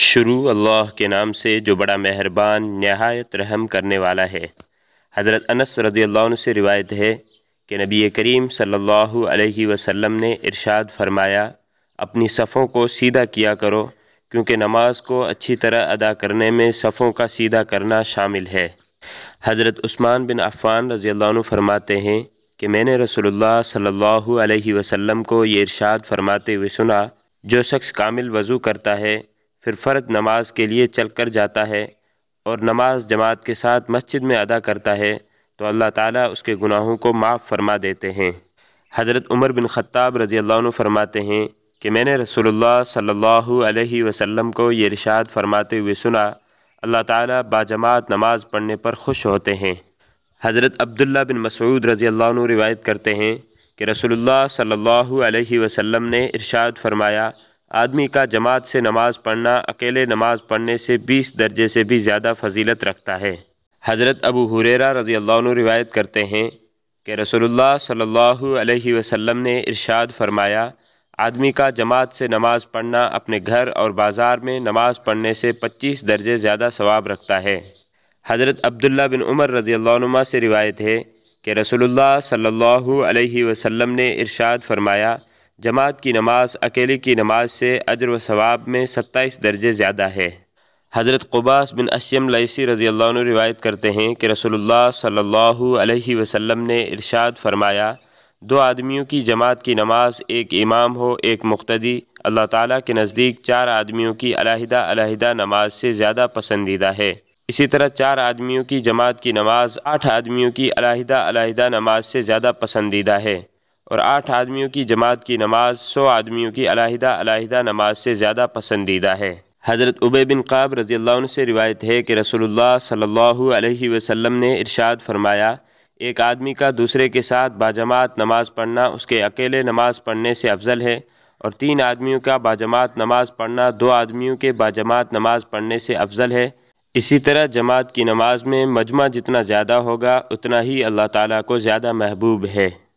शुरू अल्लाह के नाम से जो बड़ा मेहरबान नहायत रहम करने वाला है हज़रत अनस रज़ी अल्लाह से रिवायत है कि नबी करीम सल्लल्लाहु अलैहि वसल्लम ने इरशाद फरमाया अपनी सफ़ों को सीधा किया करो क्योंकि नमाज को अच्छी तरह अदा करने में सफ़ों का सीधा करना शामिल है हज़रत उस्मान बिन अफ़ान रज़ी अल्लाह फरमाते हैं कि मैंने रसोल्ला सल्लल्लाहु अलैहि वसल्लम को ये इरशाद फरमाते हुए सुना जो शख्स कामिल वज़ू करता है फिर फ़र्द नमाज के लिए चल कर जाता है और नमाज जमात के साथ मस्जिद में अदा करता है तो अल्लाह ताला उसके गुनाहों को माफ़ फरमा देते हैं हज़रत उमर बिन ख़त्ताब रज़ी अल्लाह फरमाते हैं कि मैंने रसूलुल्लाह सल्लल्लाहु अलैहि वसल्लम को ये इरशाद फरमाते हुए सुना अल्लाह ताला बाजमात नमाज़ पढ़ने पर खुश होते हैं हज़रत अब्दुल्ला बिन मसूद रज़ी अल्लाह रिवायत करते हैं कि रसूलुल्लाह सल्लल्लाहु अलैहि वसल्लम ने इरशाद फरमाया आदमी का जमात से नमाज पढ़ना अकेले नमाज पढ़ने से बीस दर्जे से भी ज़्यादा फजीलत रखता है हज़रत अबू हुरेरा रज़ी अल्लाह रिवायत करते हैं कि रसोल्ला सल्लल्लाहु अलैहि वसल्लम ने इरशाद फरमाया आदमी का जमात से नमाज पढ़ना अपने घर और बाज़ार में नमाज पढ़ने से 25 दर्जे ज़्यादा सवाब रखता है हज़रत अब्दुल्ला बिन उमर रज़ी अल्लाह से रिवायत है कि रसोल्ला सल्लल्लाहु अलैहि वसल्लम ने इरशाद फरमाया जमात की नमाज अकेले की नमाज से अजर व सवाब में सत्ताईस दर्जे ज़्यादा है हज़रत कुबास बिन अशम लैसी रज़ी रिवायत करते हैं कि रसोल्ला सल्लल्लाहु ने इरशाद फरमाया दो आदमियों की जमात की नमाज एक इमाम हो एक मुख्तदी अल्लाह ताला के नज़दीक चार आदमियों की अलहदा अलहदा नमाज से ज़्यादा पसंदीदा है इसी तरह चार आदमियों की जमात की नमाज आठ आदमियों की अलहदा अलहदा नमाज से ज़्यादा पसंदीदा है और आठ आदमियों की जमात की नमाज सौ आदमियों की अलाहिदा अलाहिदा नमाज से ज़्यादा पसंदीदा है हज़रत उबे बिन काब रज़ी से रिवायत है कि रसोल्ला सल्ला वसम ने इरशाद फरमाया एक आदमी का दूसरे के साथ बाजमात नमाज़ पढ़ना उसके अकेले नमाज पढ़ने से अफजल है और तीन आदमियों का बाजमात नमाज पढ़ना दो आदमियों के बाजमात नमाज पढ़ने से अफजल है इसी तरह जमात की नमाज में मजमा जितना ज़्यादा होगा उतना ही अल्लाह ताला को ज़्यादा महबूब है